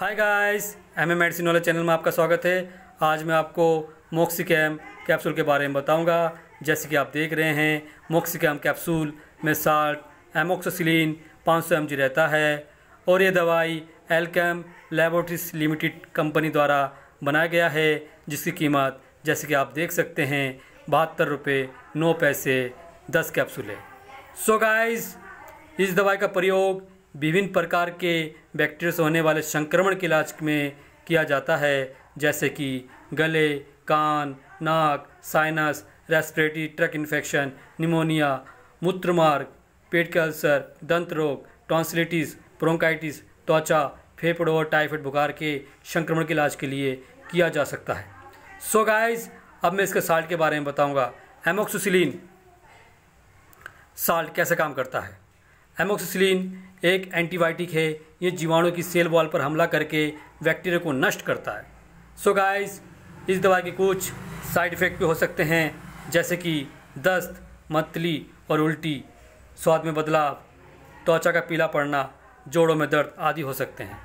hi guys M A medicine वाले channel में आपका स्वागत है आज मैं आपको मोक्सिकैम कैप्सूल के बारे में बताऊंगा जैसे कि आप देख रहे हैं मोक्सिकैम कैप्सूल में साल्ट एमोक्सोसिलीन 500 सौ रहता है और ये दवाई एलकेम लेबोरेटरीज लिमिटेड कंपनी द्वारा बनाया गया है जिसकी कीमत जैसे कि आप देख सकते हैं बहत्तर रुपये नौ पैसे दस कैप्सूल है सो so इस दवाई का प्रयोग विभिन्न प्रकार के बैक्टीरिया से होने वाले संक्रमण के इलाज में किया जाता है जैसे कि गले कान नाक sinus respiratory tract infection pneumonia मूत्रमार्ग पेट के अल्सर दंत रोग टॉन्सिलिटिस प्रोंकाइटिस त्वचा फेफड़ों और टाइफाइड बुखार के संक्रमण के इलाज के लिए किया जा सकता है सो so गाइस अब मैं इसके साल्ट के बारे में बताऊंगा एमोक्सोसिलीन साल्ट कैसे काम करता है एमोक्सोसिलीन एक एंटीबायोटिक है ये जीवाणु की सेल वॉल पर हमला करके बैक्टीरिया को नष्ट करता है सो so गाइस इस दवा के कुछ साइड इफ़ेक्ट भी हो सकते हैं जैसे कि दस्त मतली और उल्टी स्वाद में बदलाव त्वचा का पीला पड़ना जोड़ों में दर्द आदि हो सकते हैं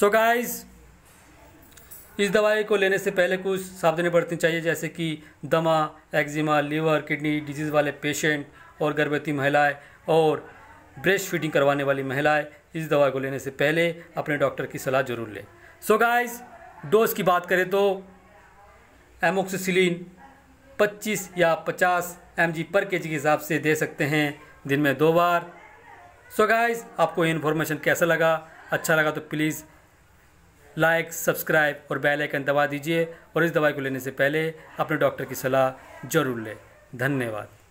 सो so गाइस इस दवाई को लेने से पहले कुछ सावधानी बरतनी चाहिए जैसे कि दमा एक्जिमा लीवर किडनी डिजीज़ वाले पेशेंट और गर्भवती महिलाएं और ब्रेस्ट फीडिंग करवाने वाली महिलाएं इस दवा को लेने से पहले अपने डॉक्टर की सलाह जरूर लें सो गाइस डोज की बात करें तो एमोक्सिसिलिन 25 या 50 एम पर के के हिसाब से दे सकते हैं दिन में दो बार सो so गाइस आपको ये इन्फॉर्मेशन कैसा लगा अच्छा लगा तो प्लीज़ लाइक सब्सक्राइब और बेल आइकन दबा दीजिए और इस दवाई को लेने से पहले अपने डॉक्टर की सलाह ज़रूर लें धन्यवाद